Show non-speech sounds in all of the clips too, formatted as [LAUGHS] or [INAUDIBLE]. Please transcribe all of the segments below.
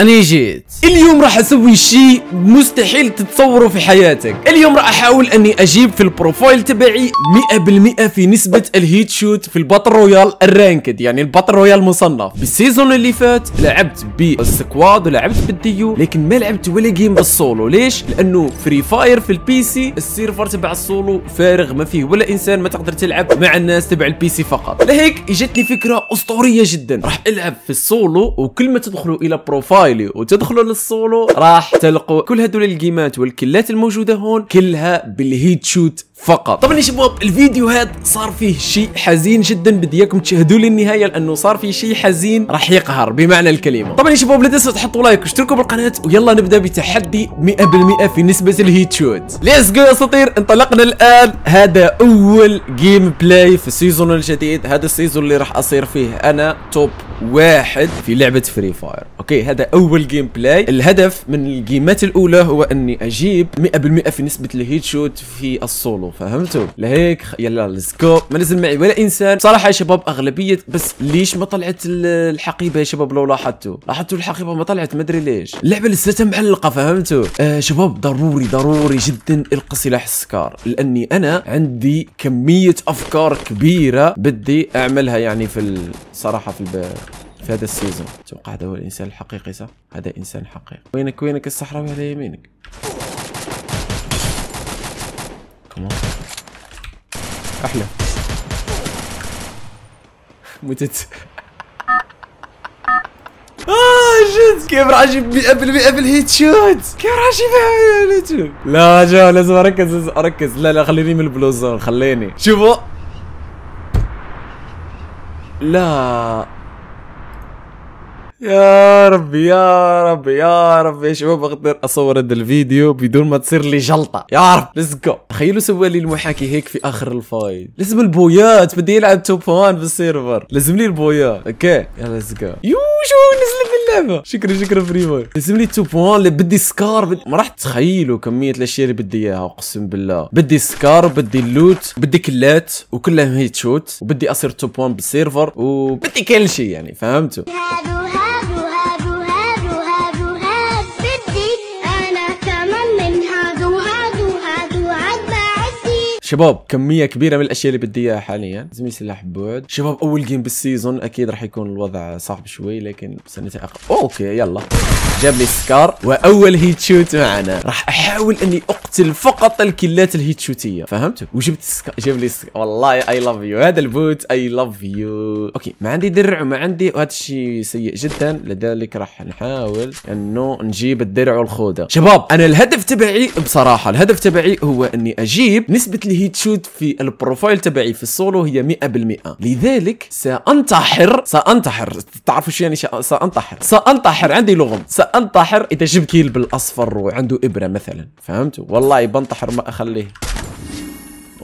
أنا جيت اليوم راح أسوي شيء مستحيل تتصوره في حياتك اليوم راح أحاول أني أجيب في البروفايل تبعي 100% في نسبة الهيت شوت في الباتل رويال الرانكد يعني الباتل رويال مصنف بالسيزون اللي فات لعبت بالسكواد ولعبت بالديو لكن ما لعبت ولا جيم بالسولو ليش؟ لأنه فري فاير في البي سي السيرفر تبع السولو فارغ ما فيه ولا إنسان ما تقدر تلعب مع الناس تبع البي سي فقط لهيك اجتني فكرة أسطورية جدا راح ألعب في السولو وكل ما تدخلوا إلى بروفايل رايلي وتدخلوا للسولو راح تلقوا كل هدول الجيمات والكلات الموجوده هون كلها بالهيت شوت فقط طبعا يا شباب الفيديو هذا صار فيه شيء حزين جدا بدي اياكم تشاهدوا للنهايه لانه صار فيه شيء حزين راح يقهر بمعنى الكلمه طبعا يا شباب لا تنسوا تحطوا لايك واشتركوا بالقناه ويلا نبدا بتحدي 100% في نسبه الهيت شوت ليتس جو يا اساطير انطلقنا الان هذا اول جيم بلاي في السيزون الجديد هذا السيزون اللي راح اصير فيه انا توب واحد في لعبة فري فاير اوكي هذا اول جيم بلاي الهدف من الجيمات الاولى هو اني اجيب 100% في نسبة الهيد شوت في السولو فهمتوا لهيك يلا ليتس جو ما نزل معي ولا انسان صراحة يا شباب اغلبية بس ليش ما طلعت الحقيبة يا شباب لو لاحظتوا لاحظتوا الحقيبة ما طلعت ما ادري ليش اللعبة لساتها معلقة فهمتوا آه شباب ضروري ضروري جدا القى سلاح السكار لاني انا عندي كمية افكار كبيرة بدي اعملها يعني في الصراحة في الب... في هذا السيزون توقع هذا هو الانسان الحقيقي صح هذا انسان حقيقي وينك وينك الصحراوي على يمينك كمان احلى [LAUGHS] متت [LAUGHS] آه، شوت كيف راح اجيب 100% بالهيت شوت كيف راح اجيبها بالهيت شوت لا جا لازم اركز لازم اركز لا لا خليني من البلو زون خليني شوفوا لا يا ربي يا ربي يا ربي يا شباب اقدر اصور هذا الفيديو بدون ما تصير لي جلطه يا رب ليتس جو تخيلوا سوى لي المحاكي هيك في اخر الفايل لازم البويات بدي يلعب توب وان بالسيرفر لازم لي البويات اوكي يلا ليتس جو يو شو نزل في اللعبه شكرا شكرا فريمر لازم لي توب وان اللي بدي سكار بدي... ما راح تخيلوا كميه الاشياء اللي بدي اياها اقسم بالله بدي سكار بدي اللوت بدي كلات وكلها هيت شوت وبدي اصير توب وان بالسيرفر وبدي كل شيء يعني فهمتوا شباب كميه كبيره من الاشياء اللي بدي اياها حاليا زميلي سلاح بعد شباب اول جيم بالسيزون اكيد راح يكون الوضع صعب شوي لكن سنتعقب اوكي يلا جاب لي سكار واول هيت شوت معنا راح احاول اني اقتل فقط الكلات الهيت شوتيه فهمت وجبت سكار جاب لي سكار والله اي لاف يو هذا البوت اي لاف يو اوكي ما عندي درع وما عندي وهذا الشيء سيء جدا لذلك راح نحاول انه نجيب الدرع والخوذه شباب انا الهدف تبعي بصراحه الهدف تبعي هو اني اجيب نسبه الهيت شوت في البروفايل تبعي في السولو هي 100% لذلك سأنتحر سأنتحر تعرفوا شو يعني سأنتحر سأنتحر عندي لغم سأنتحر إذا جبت كيل بالأصفر وعنده إبرة مثلا فهمتوا والله بنتحر ما أخليه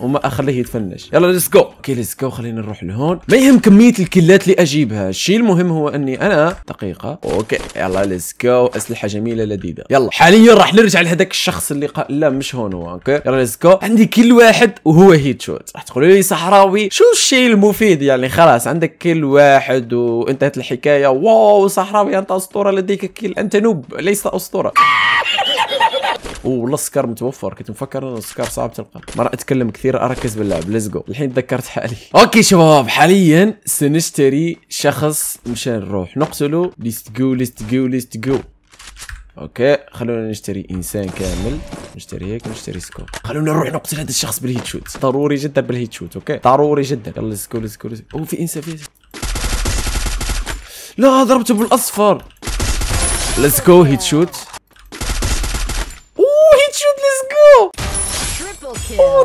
وما اخليه يتفنش يلا ليتس جو اوكي ليتس جو خلينا نروح لهون ما يهم كميه الكلات اللي اجيبها الشيء المهم هو اني انا دقيقه اوكي يلا ليتس جو اسلحه جميله لذيذه يلا حاليا راح نرجع لهذاك الشخص اللي قال لا مش هون هو اوكي يلا ليتس جو عندي كل واحد وهو هيت شوت راح تقولوا لي صحراوي شو الشيء المفيد يعني خلاص عندك كل واحد وانتهت الحكايه واو صحراوي انت اسطوره لديك كل انت نوب ليس اسطوره والله السكر متوفر كنت مفكر ان السكر صعب تلقى ما راح اتكلم كثير اركز باللعب ليتس جو الحين تذكرت حالي اوكي شباب حاليا سنشتري شخص مشان نروح نقتله ليتس جو ليتس جو ليتس جو اوكي خلونا نشتري انسان كامل نشتري هيك ونشتري سكوب خلونا نروح نقتل هذا الشخص بالهيت شوت ضروري جدا بالهيت شوت اوكي ضروري جدا يلا ليتس جو ليتس جو او في انسان في لا ضربته بالاصفر ليتس جو هيت شوت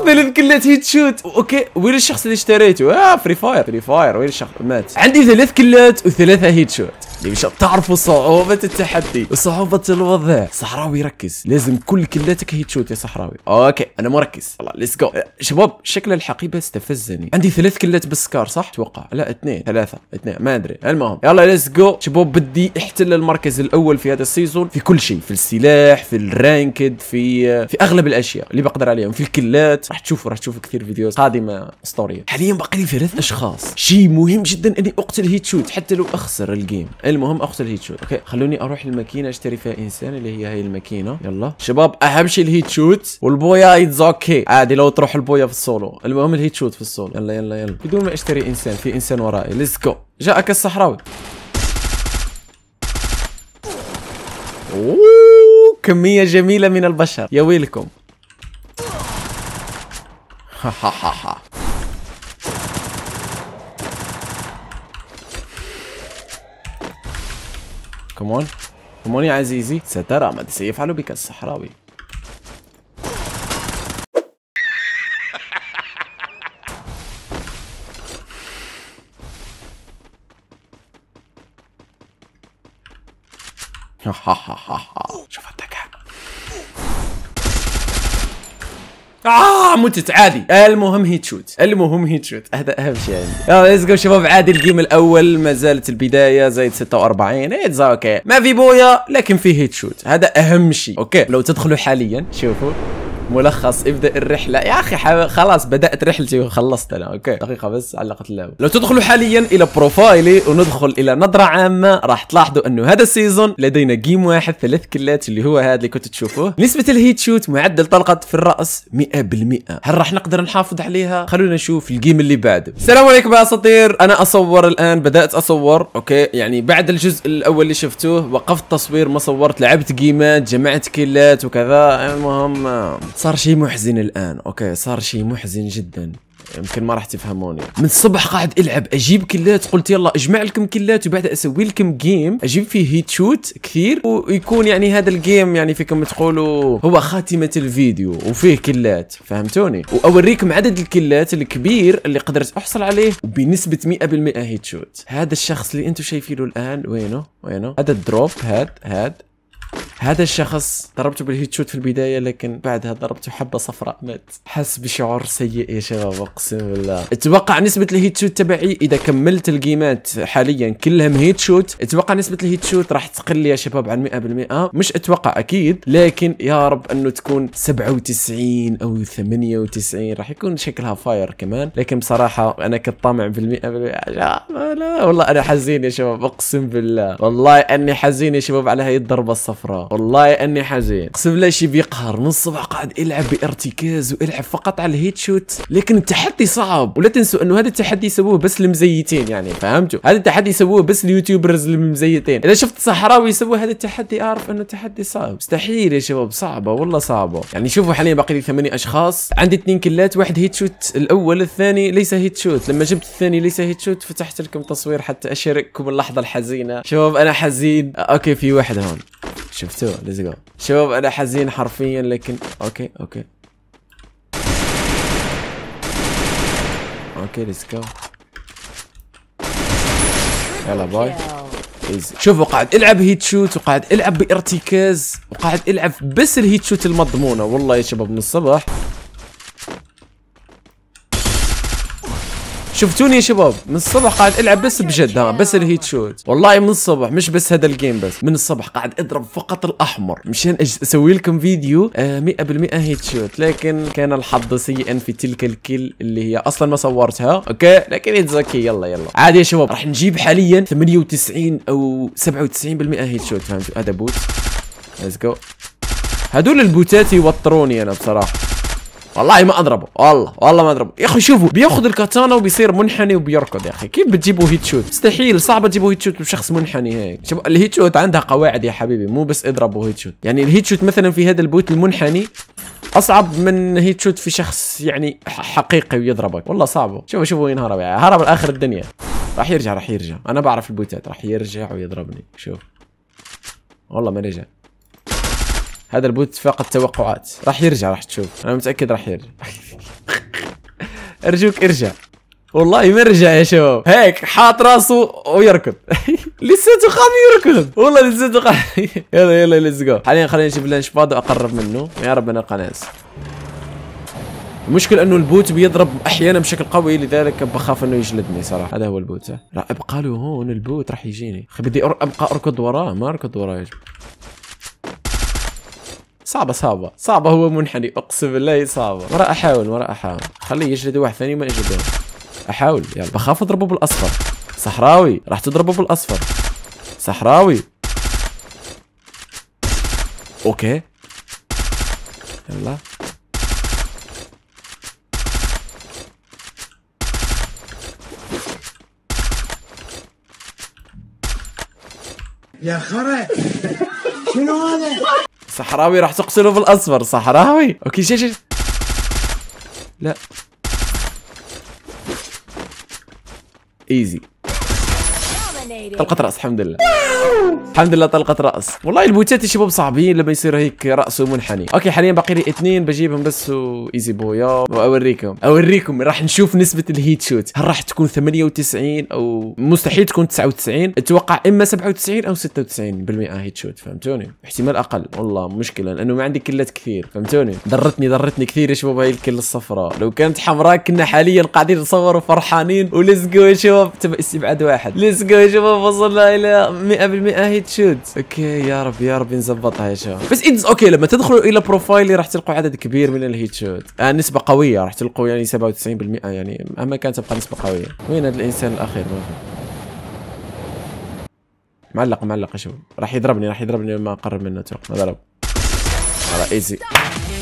ظل كلات هيت شوت اوكي وين الشخص اللي اشتريته اه فري فاير فري فاير وين الشخص مات عندي ثلاث كلات وثلاثه هيت شوت اللي تعرفوا صعوبة التحدي وصعوبة الوضع صحراوي ركز لازم كل كلاتك هيت شوت يا صحراوي اوكي انا مركز يلا ليتس جو شباب شكل الحقيبة استفزني عندي ثلاث كلات بالسكار صح اتوقع لا اثنين ثلاثة اثنين ما ادري المهم يلا ليتس جو شباب بدي احتل المركز الاول في هذا السيزون في كل شيء في السلاح في الرانكد في في اغلب الاشياء اللي بقدر عليهم في الكلات راح تشوفوا راح تشوفوا كثير فيديوهات قادمة اسطورية حاليا باقي لي ثلاث اشخاص شيء مهم جدا اني اقتل هيت شوت حتى لو اخسر الجيم المهم اغسل الهيت شوت اوكي خلوني اروح الماكينه اشتري فيها انسان اللي هي هاي الماكينه يلا شباب اهم شيء الهيت شوت والبويا اتس اوكي عادي لو تروح البويا في السولو المهم الهيت شوت في السولو يلا يلا يلا بدون ما اشتري انسان في انسان ورائي ليتس جو جاءك الصحراوي اوه كميه جميله من البشر يا ويلكم [LAUGHS] ها ها ها كمون كمون يا عزيزي سترى ماذا سيفعل بك الصحراوي [LAUGHS] اه متت عادي المهم هي تشوت المهم هي تشوت هذا اهم شيء عندي ليتس جو شباب عادي الجيم الاول ما زالت البدايه زايد 46 اتس اوكي ما في بويا لكن فيه هيت شوت هذا اهم شيء اوكي لو تدخلوا حاليا شوفوا ملخص ابدا الرحله يا اخي خلاص بدات رحلتي وخلصت انا اوكي دقيقه بس علقت اللعبه لو تدخلوا حاليا الى بروفايلي وندخل الى نظره عامه راح تلاحظوا انه هذا السيزون لدينا جيم واحد ثلاث كلات اللي هو هذا اللي كنت تشوفوه نسبه الهيت شوت معدل طلقه في الراس 100% هل راح نقدر نحافظ عليها خلونا نشوف الجيم اللي بعده السلام عليكم يا اساطير انا اصور الان بدات اصور اوكي يعني بعد الجزء الاول اللي شفتوه وقفت تصوير ما صورت لعبت جيمات جمعت كلات وكذا المهم صار شيء محزن الان اوكي صار شيء محزن جدا يمكن ما راح تفهموني من الصبح قاعد العب اجيب كلات قلت يلا اجمع لكم كلات وبعد اسوي لكم جيم اجيب فيه هيت شوت كثير ويكون يعني هذا الجيم يعني فيكم تقولوا هو خاتمه الفيديو وفيه كلات فهمتوني واوريكم عدد الكلات الكبير اللي قدرت احصل عليه وبنسبه 100% هيت شوت هذا الشخص اللي انتم شايفينه الان وينه وينه هذا الدروب هاد هاد هذا الشخص ضربته بالهيتشوت في البدايه لكن بعدها ضربته حبه صفراء مات حس بشعور سيء يا شباب اقسم بالله اتوقع نسبه الهيتشوت تبعي اذا كملت الجيمات حاليا كلهم هيتشوت اتوقع نسبه الهيتشوت راح تقل يا شباب عن 100% آه، مش اتوقع اكيد لكن يا رب انه تكون 97 او 98 راح يكون شكلها فاير كمان لكن بصراحه انا كنت طامع بال 100% لا, لا والله انا حزين يا شباب اقسم بالله والله اني حزين يا شباب على هاي الضربه الصفراء والله اني حزين اقسم لا شي بيقهر من الصبح قاعد العب بارتكاز والعب فقط على الهيد شوت لكن التحدي صعب ولا تنسوا انه هذا التحدي يسووه بس المزيتين يعني فهمتوا هذا التحدي يسووه بس اليوتيوبرز المزيتين اذا شفت صحراوي يسوي هذا التحدي اعرف انه تحدي صعب مستحيل يا شباب صعبه والله صعبه يعني شوفوا حاليا باقي لي ثمانية اشخاص عندي اثنين كلات واحد هيد شوت الاول الثاني ليس هيد شوت لما جبت الثاني ليس هيد شوت فتحت لكم تصوير حتى اشارككم اللحظه الحزينه شباب انا حزين اوكي في واحد هون شفتوها ليتس جو شباب انا حزين حرفيا لكن اوكي اوكي اوكي ليتس جو يلا باي ايزي شوف وقاعد العب هيت شوت وقاعد العب بارتكاز وقاعد العب بس الهيت شوت المضمونه والله يا شباب من الصبح شفتوني يا شباب من الصبح قاعد العب بس بجد ها بس الهيت شوت والله من الصبح مش بس هذا الجيم بس من الصبح قاعد اضرب فقط الاحمر مشان اسوي لكم فيديو 100% آه، هيت شوت لكن كان الحظ سيئا في تلك الكل اللي هي اصلا ما صورتها اوكي لكن اتس يلا يلا عادي يا شباب راح نجيب حاليا 98 او 97% هيت شوت فهمتوا هذا بوت ليتس جو هذول البوتات يوتروني انا بصراحه والله ما اضربه والله والله ما اضربه يا اخي شوفوا بياخذ الكاتانا وبيصير منحني وبيركض يا اخي كيف بتجيبوا هيت شوت مستحيل صعبه تجيبوا هيت شوت بشخص منحني هيك شوف الهيت شوت عندها قواعد يا حبيبي مو بس اضربوا هيت شوت يعني الهيت شوت مثلا في هذا البوت المنحني اصعب من هيت شوت في شخص يعني حقيقي ويضربك والله صعبه شوفوا شوفوا وين هرب يعني هرب لاخر الدنيا راح يرجع راح يرجع انا بعرف البوتات راح يرجع ويضربني شوف والله ما رجع هذا البوت فاقد توقعات راح يرجع راح تشوف انا متاكد راح يرجع [LAUGHS] ارجوك ارجع والله ما رجع يا شباب هيك حاط راسه ويركض [LAUGHS] لساته خاف يركض والله لساته خاف [LAUGHS] يلا يلا ليتس جو حاليا خليني نجيب لانش شباط واقرب منه يا رب انا قناص المشكلة انه البوت بيضرب احيانا بشكل قوي لذلك بخاف انه يجلدني صراحة هذا هو البوت لا ابقى له هون البوت راح يجيني بدي ابقى اركض وراه ما اركض وراه يا جماعة صعبة صعبة صعبة هو منحني اقسم بالله صعبة ورا احاول ورا احاول خليه يجلد واحد ثاني ما يجلدوش احاول يلا بخاف اضربه بالاصفر صحراوي راح تضربه بالاصفر صحراوي اوكي يلا يا خرا شنو هذا صحراوي راح تقتله بالاصفر صحراوي اوكي جي جي لا ايزي طلقت راس الحمد لله الحمد لله طلقت راس والله البوتات شباب صعبين لما يصير هيك راسه منحني اوكي حاليا باقي لي اثنين بجيبهم بس وايزي بويا واوريكم اوريكم راح نشوف نسبه الهيت شوت هل راح تكون 98 او مستحيل تكون 99 اتوقع اما 97 او 96% هيت شوت فهمتوني احتمال اقل والله مشكله لانه ما عندي كلات كثير فهمتوني ضرتني ضرتني كثير يا شباب هاي الكله الصفراء لو كانت حمراء كنا حاليا قاعدين نصور وفرحانين وليتس جو يا شباب تبع استبعاد واحد ليتس جو يا شباب وصلنا الى 100% اه هيد شوت اوكي يا رب يا رب نظبطها يا شباب بس إدز اوكي لما تدخلوا الى بروفايلي راح تلقوا عدد كبير من الهيد شوت آه نسبه قويه راح تلقوا يعني 97% يعني مهما كانت تبقى نسبه قويه وين هذا الانسان الاخير معلق معلق يا شباب راح يضربني راح يضربني لما اقرب منه توقع ضرب ايزي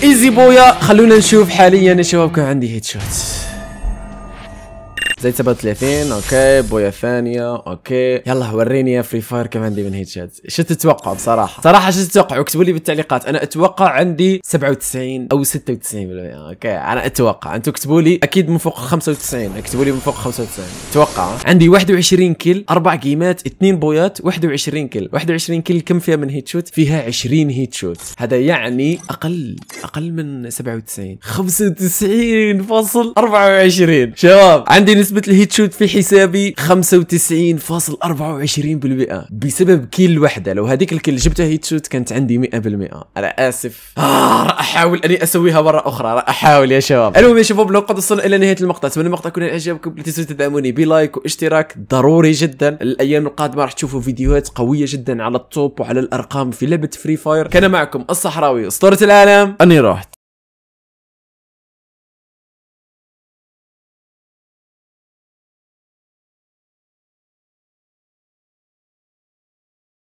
ايزي بويا خلونا نشوف حاليا يا شباب كان عندي هيد شوت زي 37 اوكي بويا ثانيه اوكي يلا وريني يا فري فاير كم عندي من هيد شات شو تتوقع بصراحه صراحه شو تتوقعوا اكتبوا لي بالتعليقات انا اتوقع عندي 97 او 96% اوكي انا اتوقع انتم اكتبوا لي اكيد من فوق 95 اكتبوا لي من فوق 95 اتوقع عندي 21 كيل اربع جيمات اثنين بويات 21 كيل 21 كيل كم فيها من هيد شوت فيها 20 هيد شوت هذا يعني اقل اقل من 97 95.24 شباب عندي نسبة نسبة الهيت شوت في حسابي 95.24% بسبب كيل وحدة لو هذيك الكيل جبتها هيت شوت كانت عندي 100% انا اسف آه احاول اني اسويها مرة اخرى راح احاول يا شباب المهم يا شباب لو قد وصلنا الى نهاية المقطع اتمنى المقطع يكون اعجابكم لا تنسوا تدعموني بلايك واشتراك ضروري جدا الايام القادمة راح تشوفوا فيديوهات قوية جدا على التوب وعلى الارقام في لعبة فري فاير كان معكم الصحراوي اسطورة العالم اني رحت